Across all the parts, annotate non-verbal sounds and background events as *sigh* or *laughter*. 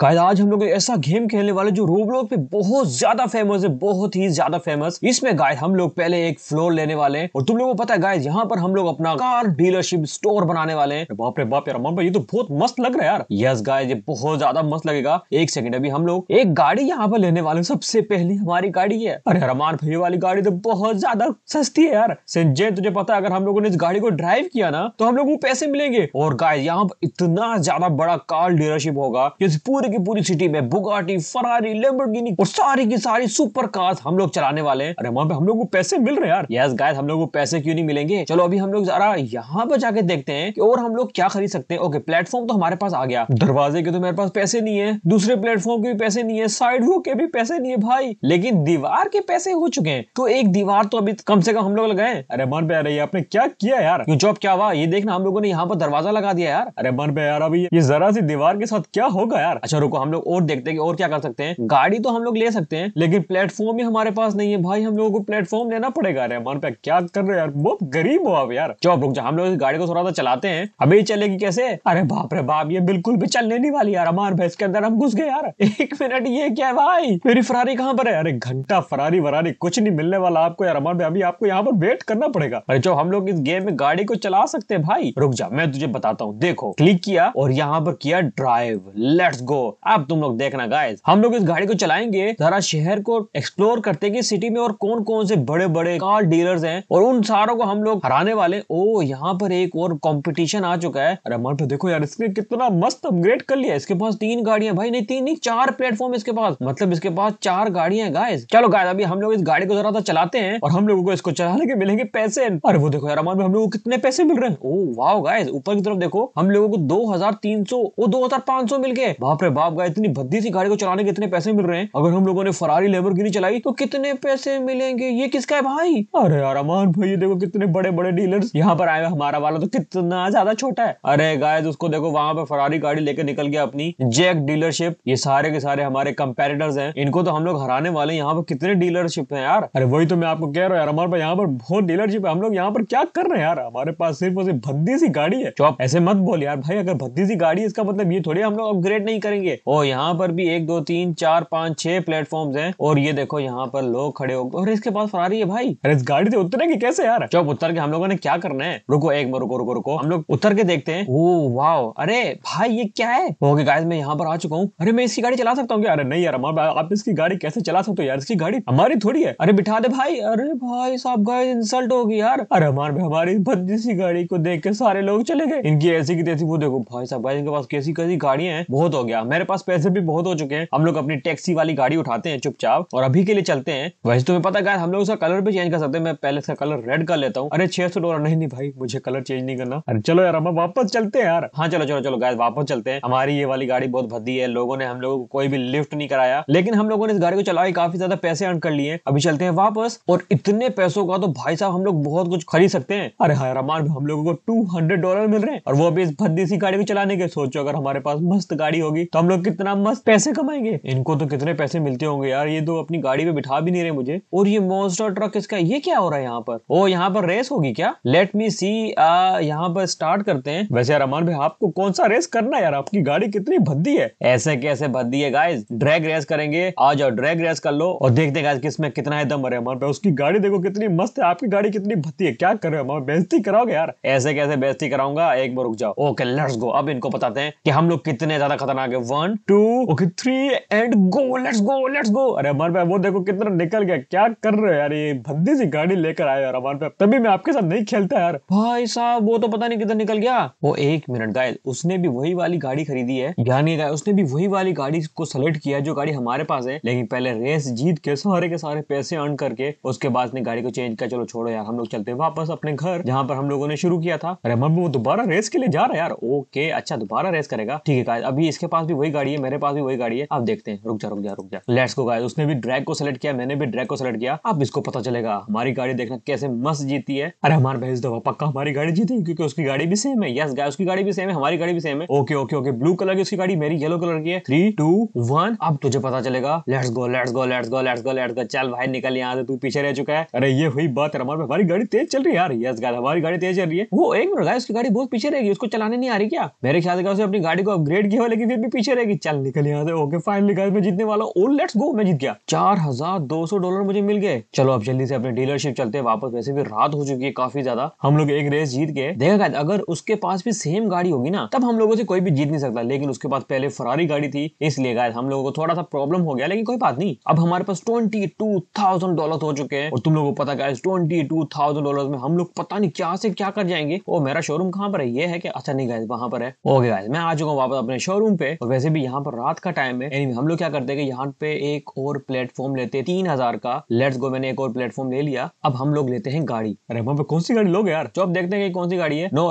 कायद आज हम लोग ऐसा गेम खेलने वाले जो रोबलॉक पे बहुत ज्यादा फेमस है बहुत ही ज्यादा फेमस इसमें गाय हम लोग पहले एक फ्लोर लेने वाले हैं और तुम लोगों को पता है गाय यहाँ पर हम लोग अपना कार डीलरशिप स्टोर बनाने वाले हैं बाप रे बाप यार ये तो बहुत मस्त लग रहा है यार यस गाय ये बहुत ज्यादा मस्त लगेगा एक सेकंड अभी हम लोग एक गाड़ी यहाँ पर लेने वाले सबसे पहली हमारी गाड़ी है अरे रमान भैया वाली गाड़ी तो बहुत ज्यादा सस्ती है यार संजय तुझे पता है अगर हम लोगों ने इस गाड़ी को ड्राइव किया ना तो हम लोग को पैसे मिलेंगे और गाय यहाँ पर इतना ज्यादा बड़ा कार डीलरशिप होगा पूरे की पूरी सिटी में बुगाटी फरारी लेबरगिनी और सारी की सारी सुपर कार्स हम लोग चलाने वाले हैं अरे वहाँ पे हम लोग को पैसे मिल रहे हैं यार यस गाइस हम लोग को पैसे क्यों नहीं मिलेंगे चलो अभी हम लोग जरा यहाँ पे जाके देखते हैं कि और हम लोग क्या खरीद सकते हैं ओके प्लेटफॉर्म तो हमारे पास आ गया दरवाजे के तो मेरे पास पैसे नहीं है दूसरे प्लेटफॉर्म के भी पैसे नहीं है साइड वो के भी पैसे नहीं है भाई लेकिन दीवार के पैसे हो चुके हैं तो एक दीवार तो अभी कम से कम हम लोग लगाए अरे मन पे अरे आपने क्या किया यार जॉब क्या हुआ ये देखना हम लोगों ने यहाँ पर दरवाजा लगा दिया यार अरे मन पे यार अभी ये जरा सी दीवार के साथ क्या होगा यार अच्छा रुको हम लोग और देखते हैं कि और क्या कर सकते हैं गाड़ी तो हम लोग ले सकते हैं लेकिन प्लेटफॉर्म ही हमारे पास नहीं है भाई हम लोगों को प्लेटफॉर्म लेना पड़ेगा रहमान पे क्या कर रहे यार बहुत गरीब हो आप यार चौब रुक जाओ हम लोग इस गाड़ी को थोड़ा सा चलाते हैं अभी चलेगी कैसे अरे बाप रे बाप ये बिल्कुल भी चलने नहीं वाली यार हमारे भैंस के अंदर हम घुस गए यार *laughs* एक मिनट ये क्या है भाई मेरी फरारी कहाँ पर है अरे घंटा फरारी वरारी कुछ नहीं मिलने वाला आपको यार हमारे अभी आपको यहाँ पर वेट करना पड़ेगा अरे चलो हम लोग इस गेम में गाड़ी को चला सकते हैं भाई रुक जा मैं तुझे बताता हूँ देखो क्लिक किया और यहाँ पर किया ड्राइव लेट्स गो अब तुम लोग देखना गाइस हम लोग इस गाड़ी को चलाएंगे जरा शहर को एक्सप्लोर करते कि सिटी में और कौन कौन से बड़े बड़े कार डीलर्स हैं और उन सारों को हम लोग हराने वाले ओ यहाँ पर एक और कंपटीशन आ चुका है अरे मन तो देखो यार इसने कितना मस्त अपग्रेड कर लिया इसके पास तीन गाड़ियां भाई नहीं तीन नहीं चार प्लेटफॉर्म इसके पास मतलब इसके पास चार गाड़ियां है गाइस चलो गाइस अभी हम लोग इस गाड़ी को जरा चलाते हैं और हम लोगों को इसको चलाने के मिलेंगे पैसे अरे वो देखो यार अमान हम लोग को कितने पैसे मिल रहे हैं ओ वाह गाइस ऊपर की तरफ देखो हम लोगों को दो हजार तीन सौ दो हजार पांच सौ मिल गए बाप अरे बाप गाय इतनी भद्दी सी गाड़ी को चलाने के इतने पैसे मिल रहे हैं अगर हम लोगों ने फरारी लेबर चलाई तो कितने पैसे मिलेंगे ये किसका है भाई अरे यार अमान भाई देखो कितने बड़े बड़े डीलर यहाँ पर आए हमारा वाला तो कितना ज्यादा छोटा है अरे गाय उसको देखो वहां पर फरारी गाड़ी लेकर निकल गया अपनी जैक डीलरशिप ये सारे के सारे हमारे कंपेरेटर्स हैं इनको तो हम लोग हराने वाले यहाँ पर कितने डीलरशिप है यार अरे वही तो मैं आपको कह रहा हूँ यार हमारे यहाँ पर बहुत डीलरशिप है हम लोग यहाँ पर क्या कर रहे हैं यार हमारे पास सिर्फ और सिर्फ भद्दी सी गाड़ी है आप ऐसे मत बोल यार भाई अगर भद्दी सी गाड़ी इसका मतलब ये थोड़ी हम लोग अपग्रेड नहीं करेंगे करेंगे और यहाँ पर भी एक दो तीन चार पाँच छह प्लेटफॉर्म है और ये देखो यहाँ पर लोग खड़े हो और इसके पास फरारी है भाई अरे इस गाड़ी से उतरे की कैसे यार चौब उतर के हम लोगों ने क्या करना है रुको एक बार रुको रुको रुको हम लोग उतर के देखते हैं वो वाओ अरे भाई ये क्या है ओके गाय मैं यहाँ पर आ चुका हूँ अरे मैं इसकी गाड़ी चला सकता हूँ अरे नहीं यार आप इसकी गाड़ी कैसे चला सकते हो यार इसकी गाड़ी हमारी थोड़ी है अरे बिठा दे भाई अरे भाई साहब गाय इंसल्ट होगी यार अरे हमारे हमारी भद्दी सी गाड़ी को देख के सारे लोग चले गए इनकी ऐसी की तैसी वो देखो भाई साहब भाई इनके पास कैसी कैसी गाड़ियां हैं बहुत हो गया हम मेरे पास पैसे भी बहुत हो चुके हैं हम लोग अपनी टैक्सी वाली गाड़ी उठाते हैं चुपचाप और अभी के लिए चलते हैं वैसे तुम्हें तो पता है हम लोग उसका कलर भी चेंज कर सकते हैं मैं पहले इसका कलर रेड कर लेता हूँ अरे छह सौ डॉलर नहीं नहीं भाई मुझे कलर चेंज नहीं करना अरे चलो यार हम वापस चलते हैं यार हाँ चलो चलो चलो गाय वापस चलते हैं हमारी ये वाली गाड़ी बहुत भद्दी है लोगों ने हम लोगों को कोई भी लिफ्ट नहीं कराया लेकिन हम लोगों ने इस गाड़ी को चलाई काफी ज्यादा पैसे अर्न कर लिए अभी चलते हैं वापस और इतने पैसों का तो भाई साहब हम लोग बहुत कुछ खरीद सकते हैं अरे हाँ रमान हम लोगों को टू हंड्रेड डॉलर मिल रहे हैं और वो अभी इस भद्दी सी गाड़ी को चलाने के सोचो अगर हमारे पास मस्त गाड़ी होगी तो हम लोग कितना मस्त पैसे कमाएंगे इनको तो कितने पैसे मिलते होंगे यार ये तो अपनी गाड़ी पे बिठा भी नहीं रहे मुझे और ये मोस्टर ट्रक इसका ये क्या हो रहा है यहाँ पर ओ यहाँ पर रेस होगी क्या लेट मी सी यहाँ पर स्टार्ट करते हैं वैसे यार अमान भाई आपको कौन सा रेस करना है यार आपकी गाड़ी कितनी भद्दी है ऐसे कैसे भद्दी है गाइज ड्रैग रेस करेंगे आ जाओ ड्रैग रेस कर लो और देखते गाइस किसमें कितना है दम अरे अमान भाई उसकी गाड़ी देखो कितनी मस्त है आपकी गाड़ी कितनी भद्दी है क्या कर रहे हो बेजती कराओगे यार ऐसे कैसे बेजती कराऊंगा एक बार रुक जाओ ओके लेट्स गो अब इनको बताते हैं कि हम लोग कितने ज्यादा खतरनाक है one two okay three and go let's go let's go अरे अमर भाई वो देखो कितना निकल गया क्या कर रहे हो यार ये भद्दी सी गाड़ी लेकर आया यार अमर भाई तभी मैं आपके साथ नहीं खेलता यार भाई साहब वो तो पता नहीं किधर निकल गया वो एक मिनट गाय उसने भी वही वाली गाड़ी खरीदी है यानी गाय उसने भी वही वाली गाड़ी को सेलेक्ट किया जो गाड़ी हमारे पास है लेकिन पहले रेस जीत के सारे के सारे पैसे अर्न करके उसके बाद ने गाड़ी को चेंज किया चलो छोड़ो यार हम लोग चलते हैं वापस अपने घर जहाँ पर हम लोगों ने शुरू किया था अरे मम्मी वो दोबारा रेस के लिए जा रहा है यार ओके अच्छा दोबारा रेस करेगा ठीक है गाइस अभी इसके पास भी वही गाड़ी है मेरे पास भी वही गाड़ी है आप देखते हैं रुक जा रुक जा रुक जा लेट्स गो गाइस उसने भी ड्रैग को सेलेक्ट किया मैंने भी ड्रैग को सेलेक्ट किया अब इसको पता चलेगा हमारी गाड़ी देखना कैसे मस्त जीती है अरे हमारे भैंस दवा पक्का हमारी गाड़ी जीती क्योंकि उसकी गाड़ी भी सेम है यस गाय उसकी गाड़ी भी सेम है हमारी गाड़ी भी सेम है okay okay okay blue colour की उसकी गाड़ी मेरी येलो कलर की है थ्री टू वन अब तुझे पता चलेगा let's go let's go let's go let's go let's go चल भाई निकल यहाँ से तू पीछे रह चुका है अरे ये हुई बात हमारे हमारी गाड़ी तेज चल रही है यार यस गाय हमारी गाड़ी तेज चल रही है वो एक मिनट गाय उसकी गाड़ी बहुत पीछे रहेगी उसको चलाने नहीं आ रही क्या मेरे ख्याल से अपनी गाड़ी को अपग्रेड किया लेकिन फिर भी पीछे चलेगी चल निकल यहाँ से ओके फाइनली गाइस मैं जीतने वाला हूँ लेट्स oh, गो मैं जीत गया चार हजार दो सौ डॉलर मुझे मिल गए चलो अब जल्दी से अपने डीलरशिप चलते हैं वापस वैसे भी रात हो चुकी है काफी ज्यादा हम लोग एक रेस जीत गए देखा अगर उसके पास भी सेम गाड़ी होगी ना तब हम लोगों से कोई भी जीत नहीं सकता लेकिन उसके पास पहले फरारी गाड़ी थी इसलिए गाय हम लोगों को थोड़ा सा प्रॉब्लम हो गया लेकिन कोई बात नहीं अब हमारे पास ट्वेंटी टू थाउजेंड डॉलर हो चुके हैं और तुम लोगों को पता guys twenty two thousand dollar में हम लोग पता नहीं क्या से क्या कर जाएंगे और मेरा शोरूम कहाँ पर है ये है कि अच्छा नहीं गाय वहाँ पर है ओके गाय मैं आ चुका हूँ वापस अपने शोरूम पे और वैसे भी यहाँ पर रात का टाइम है एनीवे हम लोग क्या करते हैं कि यहाँ पे एक और प्लेटफॉर्म लेते हैं तीन हजार का लेट्स गो मैंने एक और प्लेटफॉर्म ले लिया अब हम लोग लेते हैं गाड़ी अरे वहाँ पे कौन सी गाड़ी लोग यार जो अब देखते हैं कौन सी गाड़ी है नो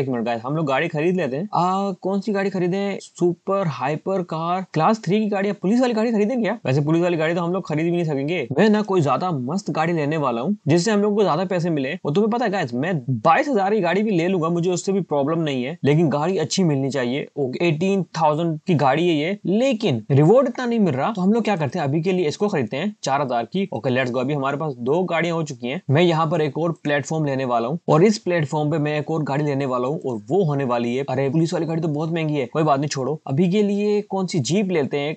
एक मिनट गाइस हम लोग गाड़ी खरीद लेते हैं आ, कौन सी गाड़ी खरीदे super hyper car class three की गाड़ी पुलिस वाली गाड़ी खरीदे क्या वैसे पुलिस वाली गाड़ी तो हम लोग खरीद भी नहीं सकेंगे मैं ना कोई ज्यादा मस्त गाड़ी लेने वाला हूँ जिससे हम लोग को ज्यादा पैसे मिले और तुम्हें पता है मैं बाईस हजार की गाड़ी भी ले लूंगा मुझे उससे भी प्रॉब्लम नहीं है लेकिन गाड़ी अच्छी मिलनी चाहिए एटीन थाउजेंड की गाड़ी है ये लेकिन रिवॉर्ड इतना नहीं मिल रहा तो हम लोग क्या करते हैं अभी के लिए इसको खरीदते हैं चार हजार की ओके लेट्स गो अभी हमारे पास दो गाड़ियां हो चुकी हैं मैं यहाँ पर एक और प्लेटफॉर्म लेने वाला हूँ और इस प्लेटफॉर्म पे मैं एक और गाड़ी लेने वाला हूँ और वो होने वाली है अरे पुलिस वाली गाड़ी तो बहुत महंगी है कोई बात नहीं छोड़ो अभी के लिए कौन सी जीप लेते हैं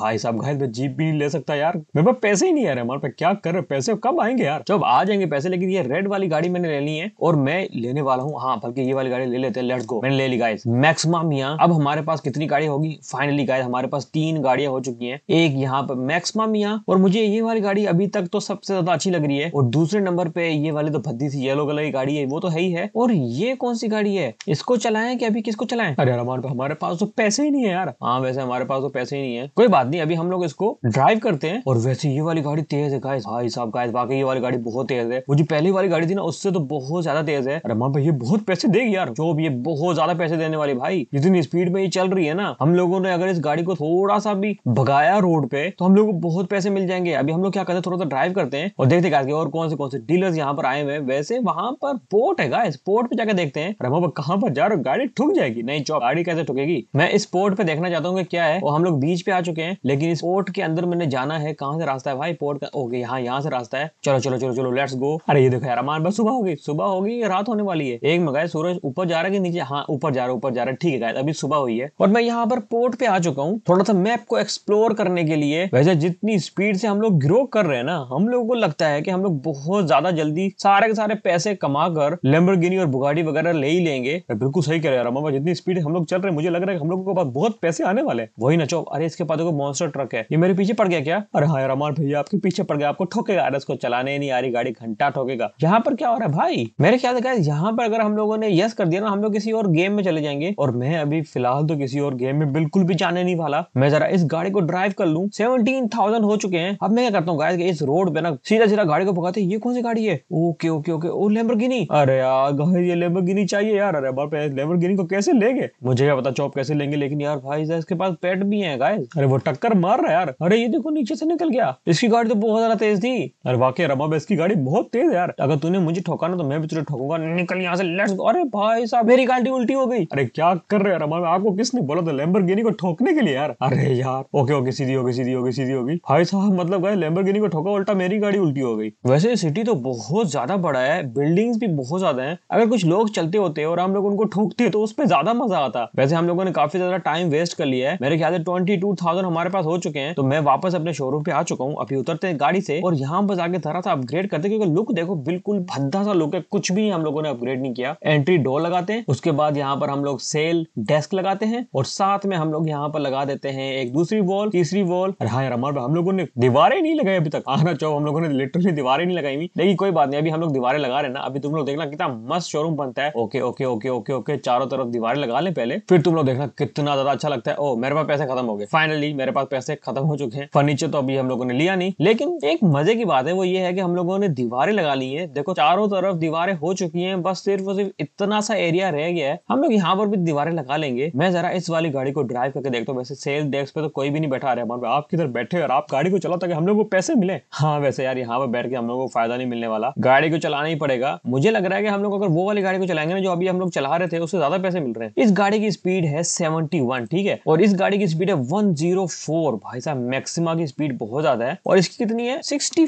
भाई साहब घर में जीप भी नहीं ले सकता यार मेरे पास पैसे ही नहीं आ रहे हमारे पास क्या कर रहे पैसे कब आएंगे यार जब आ जाएंगे पैसे लेकिन ये रेड वाली गाड़ी मैंने लेनी है और मैं लेने वाला हूँ हाँ बल्कि ये वाली गाड़ी ले लेते हैं लेट्स गो मैंने ले ली गाइस मैक्सिमम यहाँ अब हमारे पास कितनी गाड़ी होगी होगी फाइनली गाय हमारे पास तीन गाड़ियां हो चुकी हैं एक यहाँ पर मैक्समा यहाँ और मुझे ये वाली गाड़ी अभी तक तो सबसे ज्यादा अच्छी लग रही है और दूसरे नंबर पे ये वाली तो भद्दी सी येलो कलर की गाड़ी है वो तो है ही है और ये कौन सी गाड़ी है इसको चलाएं कि अभी किसको चलाएं अरे हमारे हमारे पास तो पैसे ही नहीं है यार हाँ वैसे हमारे पास तो पैसे ही नहीं है कोई बात नहीं अभी हम लोग इसको ड्राइव करते हैं और वैसे ये वाली गाड़ी तेज है गाइस भाई साहब गाइस वाकई ये वाली गाड़ी बहुत तेज है वो जो पहली वाली गाड़ी थी ना उससे तो बहुत ज्यादा तेज है अरे मां ये बहुत पैसे देगी यार जो ये बहुत ज्यादा पैसे देने वाली भाई जितनी स्पीड में ये चल रही है ना हम हम लोगों ने अगर इस गाड़ी को थोड़ा सा भी भगाया रोड पे तो हम लोग को बहुत पैसे मिल जाएंगे अभी हम लोग क्या करते हैं थोड़ा सा ड्राइव करते हैं और देखते हैं और कौन से कौन से डीलर यहाँ पर आए हुए हैं वैसे वहां पर पोर्ट है इस पोर्ट पे जाकर देखते हैं हम कहाँ पर जा रहे हो गाड़ी ठुक जाएगी नहीं चौक गाड़ी कैसे ठुकेगी मैं इस पोर्ट पे देखना चाहता हूँ क्या है और हम लोग बीच पे आ चुके हैं लेकिन इस पोर्ट के अंदर मैंने जाना है कहाँ से रास्ता है भाई पोर्ट का ओके यहाँ यहाँ से रास्ता है चलो चलो चलो चलो लेट्स गो अरे ये देखो यार अमान बस सुबह होगी सुबह होगी रात होने वाली है एक मैं सूरज ऊपर जा रहा है कि नीचे हाँ ऊपर जा रहा है ऊपर जा रहा है ठीक है अभी सुबह हुई है और मैं यहाँ पर पोर्ट पे आ चुका हूँ थोड़ा सा मैप को एक्सप्लोर करने के लिए वैसे जितनी स्पीड से हम लोग ग्रो कर रहे हैं ना हम लोगों को लगता है कि हम लोग बहुत ज्यादा जल्दी सारे के सारे पैसे कमा कर लेम्बरगिनी और बुगाड़ी वगैरह ले ही लेंगे बिल्कुल सही कह रहा रहा जितनी स्पीड हम लोग चल रहे हैं मुझे लग रहा है हम लोगों के पास बहुत पैसे आने वाले वही ना चौक अरे इसके पास देखो मॉन्स्टर ट्रक है ये मेरे पीछे पड़ गया क्या अरे हाँ रमान भैया आपके पीछे पड़ गया आपको ठोकेगा अरे इसको चलाने नहीं आ रही गाड़ी घंटा ठोकेगा यहाँ पर क्या हो रहा है भाई मेरे ख्याल से यहाँ पर अगर हम लोगों ने यस कर दिया ना हम लोग किसी और गेम में चले जाएंगे और मैं अभी फिलहाल तो किसी और गेम में बिल्कुल भी जाने नहीं वाला मैं जरा इस गाड़ी को ड्राइव कर लू सेवनटीन थाउजेंड हो चुके हैं अब मैं क्या करता हूँ इस रोड पे ना सीधा सीधा गाड़ी को पकाते ये कौन सी गाड़ी है okay okay okay oh Lamborghini अरे यार गाड़ी ये लेम्बरगिनी चाहिए यार अरे बाप लेम्बरगिनी को कैसे लेंगे मुझे क्या पता चौप कैसे लेंगे लेकिन यार भाई इसके पास पेट भी है गाय अरे वो टक्कर मार रहा है यार अरे ये देखो नीचे से निकल गया इसकी गाड़ी तो बहुत ज्यादा तेज थी अरे वाकई रमा इसकी गाड़ी बहुत तेज है यार अगर तूने मुझे ठोका ना तो मैं भी तुझे ठोकूंगा निकल यहाँ से लेट्स अरे भाई साहब मेरी गाड़ी उल्टी हो गई अरे क्या कर रहे हैं रमा आपको किसने बोला था लेम्बर लेम्बरगिनी को ठोकने के लिए यार अरे यार ओके ओके सीधी होगी सीधी होगी सीधी होगी भाई साहब मतलब गए लेम्बरगिनी को ठोका उल्टा मेरी गाड़ी उल्टी हो गई वैसे सिटी तो बहुत ज्यादा बड़ा है बिल्डिंग्स भी बहुत ज्यादा है अगर कुछ लोग चलते होते और हम लोग उनको ठोकते तो उस पर ज्यादा मजा आता वैसे हम लोगों ने काफी ज्यादा टाइम वेस्ट कर लिया है मेरे ख्याल से ट्वेंटी टू थाउजेंड हमारे पास हो चुके हैं तो मैं वापस अपने शोरूम पे आ चुका हूँ अभी उतरते हैं गाड़ी से और यहाँ पर जाके जरा सा अपग्रेड करते क्योंकि लुक देखो बिल्कुल भद्दा सा लुक है कुछ भी हम लोगों ने अपग्रेड नहीं किया एंट्री डोर लगाते हैं उसके बाद यहाँ पर हम लोग सेल डेस्क लगाते हैं और साथ में हम लोग यहाँ पर लगा देते हैं एक दूसरी वॉल तीसरी वॉल और हाँ यार हमारे हम लोगों ने दीवारें नहीं लगाई अभी तक आना चाहो हम लोगों ने लिटरली दीवारें नहीं लगाई हुई लेकिन कोई बात नहीं अभी हम लोग दीवारें लगा रहे ना अभी तुम लोग देखना कितना मस्त शोरूम बनता है okay okay okay okay okay चारों तरफ दीवारें लगा ले पहले फिर तुम लोग देखना कितना ज्यादा अच्छा लगता है ओ oh, मेरे पास पैसे खत्म हो गए फाइनली मेरे पास पैसे खत्म हो चुके हैं फर्नीचर तो अभी हम लोगों ने लिया नहीं लेकिन एक मजे की बात है वो ये है कि हम लोगों ने दीवारें लगा ली है देखो चारों तरफ दीवारें हो चुकी हैं बस सिर्फ सिर्फ इतना सा एरिया रह गया है हम लोग यहाँ पर भी दीवारें लगा लेंगे मैं जरा इस वाली गाड़ी को को ड्राइव करके देखते हो वैसे सेल डेस्क पे तो कोई भी नहीं बैठा रहा है आप किधर बैठे और आप गाड़ी को चलाओ ताकि हम लोग को पैसे मिले हाँ वैसे यार यहाँ पर बैठ के हम लोग को फायदा नहीं मिलने वाला गाड़ी को चलाना ही पड़ेगा मुझे लग रहा है कि हम लोग अगर वो वाली गाड़ी को चलाएंगे ना जो अभी हम लोग चला रहे थे उससे ज्यादा पैसे मिल रहे हैं इस गाड़ी की स्पीड है सेवेंटी ठीक है और इस गाड़ी की स्पीड है वन oh भाई साहब मैक्सिमा की स्पीड बहुत ज्यादा है और इसकी कितनी है सिक्सटी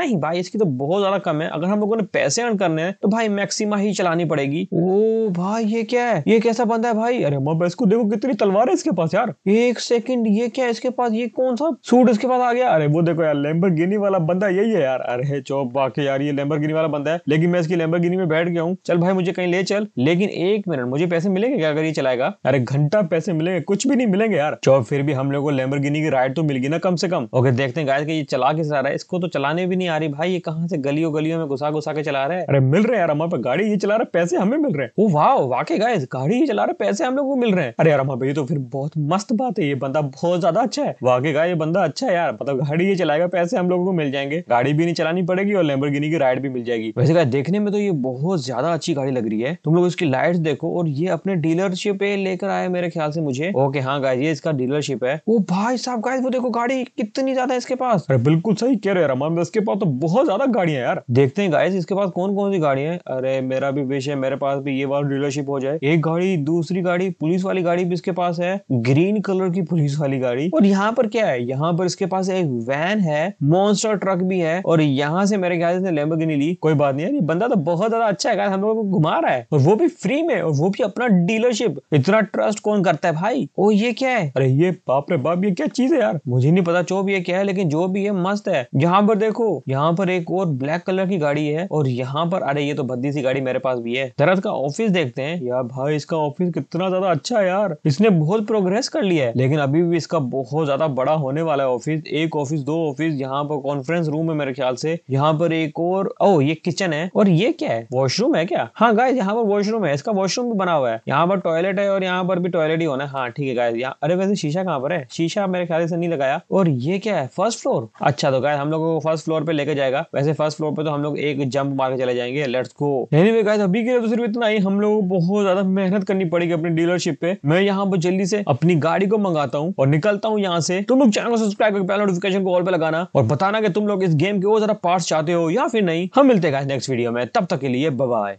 नहीं भाई इसकी तो बहुत ज्यादा कम है अगर हम लोगों ने पैसे अर्न करने हैं तो भाई मैक्सिमा ही चलानी पड़ेगी ओ भाई ये क्या है ये कैसा बंदा है भाई अरे मैं इसको देखो कितनी तलवार है इसके पास यार एक सेकंड ये क्या है इसके पास ये कौन सा सूट इसके पास आ गया अरे वो देखो यार लेम्बरगिनी वाला बंदा यही है यार अरे चौप बाकी यार ये लेम्बरगिनी वाला बंदा है लेकिन मैं इसकी लेम्बरगिनी में बैठ गया हूँ चल भाई मुझे कहीं ले चल लेकिन एक मिनट मुझे पैसे मिलेंगे क्या अगर ये चलाएगा अरे घंटा पैसे मिलेंगे कुछ भी नहीं मिलेंगे यार चौब फिर भी हम लोग को लेम्बरगिनी की राइड तो मिल गई ना कम से कम ओके देखते हैं गाय ये चला के रहा है इसको तो चलाने भी नहीं आ रही भाई ये कहाँ से गलियों गलियों में घुसा घुसा के चला रहा है अरे मिल रहे यार हमारे गाड़ी ये चला रहा है पैसे हमें मिल रहे हैं वो वाह वाकई गाय गाड़ी ये चला रहे पैसे हम लोग को मिल रहे हैं अरे यार हमारे ये तो फिर बहुत मस्त बात है ये बंदा बहुत ज्यादा अच्छा है वाकई का ये बंदा अच्छा है यार मतलब गाड़ी ये चलाएगा पैसे हम लोगों को मिल जाएंगे गाड़ी भी नहीं चलानी पड़ेगी और लेम्बर की राइड भी मिल जाएगी वैसे क्या देखने में तो ये बहुत ज्यादा अच्छी गाड़ी लग रही है तुम लोग इसकी लाइट देखो और ये अपने डीलरशिप पे लेकर आए मेरे ख्याल से मुझे ओके हाँ गाय इसका डीलरशिप है वो भाई साहब गाय देखो गाड़ी कितनी ज्यादा इसके पास अरे बिल्कुल सही कह रहे रमान इसके पास तो बहुत ज्यादा गाड़ियां यार देखते हैं गाइज इसके पास कौन कौन सी गाड़ी है अरे मेरा भी विश है मेरे पास भी ये वाला डीलरशिप हो जाए एक गाड़ी दूसरी गाड़ी पुलिस वाली गाड़ी भी इसके पास है ग्रीन कलर की पुलिस वाली गाड़ी और यहाँ पर क्या है यहाँ पर इसके पास एक वैन है मॉन्स्टर ट्रक भी है और यहाँ से मेरे ख्याल से लेम्बोगिनी ली कोई बात नहीं है बंदा तो बहुत ज्यादा अच्छा है हम लोगों को घुमा रहा है और वो भी फ्री में और वो भी अपना डीलरशिप इतना ट्रस्ट कौन करता है भाई ओ ये क्या है अरे ये बाप रे बाप ये क्या चीज है यार मुझे नहीं पता भी ये क्या है लेकिन जो भी है मस्त है यहाँ पर देखो यहाँ पर एक और ब्लैक कलर की गाड़ी है और यहाँ पर अरे ये तो भद्दी सी गाड़ी मेरे पास भी है दरअसल का ऑफिस देखते हैं यार भाई इसका ऑफिस कितना ज्यादा अच्छा है यार इसने ने बहुत प्रोग्रेस कर लिया है लेकिन अभी भी इसका बहुत ज्यादा बड़ा होने वाला है ऑफिस एक ऑफिस दो ऑफिस यहाँ पर कॉन्फ्रेंस रूम है मेरे ख्याल से यहाँ पर एक और ओ ये किचन है और ये क्या है वॉशरूम है क्या हाँ गाय यहाँ पर वॉशरूम है इसका वॉशरूम भी बना हुआ है यहाँ पर टॉयलेट है और यहाँ पर भी टॉयलेट ही होना है हाँ ठीक है गाय अरे वैसे शीशा कहाँ पर है शीशा मेरे ख्याल से नहीं लगाया और ये क्या है फर्स्ट फ्लोर अच्छा तो गाय हम लोग को फर्स्ट फ्लोर पे लेके जाएगा वैसे फर्स्ट फ्लोर पे तो हम लोग एक जंप मार के चले जाएंगे लेट्स गो एनीवे गाइस अभी के लिए तो सिर्फ इतना ही हम लोगों को बहुत ज्यादा मेहनत करनी पड़ेगी अपनी डीलरशिप पे मैं यहाँ पर जल्दी से अपनी गाड़ी को मंगाता हूँ और निकलता हूँ यहाँ से तुम लोग चैनल को सब्सक्राइब करके नोटिफिकेशन को ऑल पे लगाना और बताना कि तुम लोग इस गेम के वो जरा पार्ट चाहते हो या फिर नहीं हम मिलते हैं नेक्स्ट वीडियो में तब तक के लिए बबाई